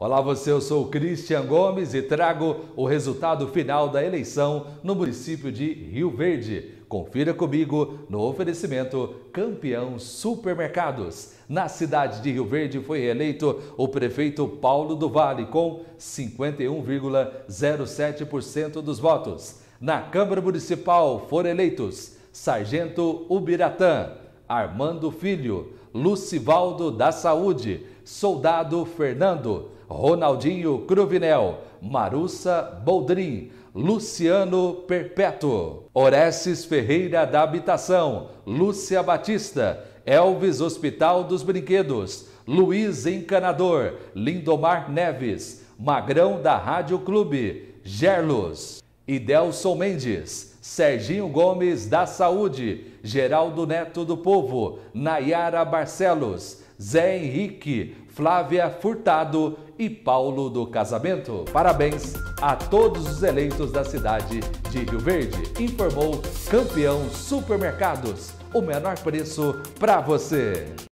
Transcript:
Olá você, eu sou o Cristian Gomes e trago o resultado final da eleição no município de Rio Verde. Confira comigo no oferecimento Campeão Supermercados. Na cidade de Rio Verde foi reeleito o prefeito Paulo do Vale com 51,07% dos votos. Na Câmara Municipal foram eleitos Sargento Ubiratã, Armando Filho, Lucivaldo da Saúde, Soldado Fernando, Ronaldinho Cruvinel, Marussa Boldrin, Luciano Perpétuo, Orestes Ferreira da Habitação, Lúcia Batista, Elvis Hospital dos Brinquedos, Luiz Encanador, Lindomar Neves, Magrão da Rádio Clube, Gerlos. Idelson Mendes, Serginho Gomes da Saúde, Geraldo Neto do Povo, Nayara Barcelos, Zé Henrique, Flávia Furtado e Paulo do Casamento. Parabéns a todos os eleitos da cidade de Rio Verde, informou Campeão Supermercados, o menor preço para você.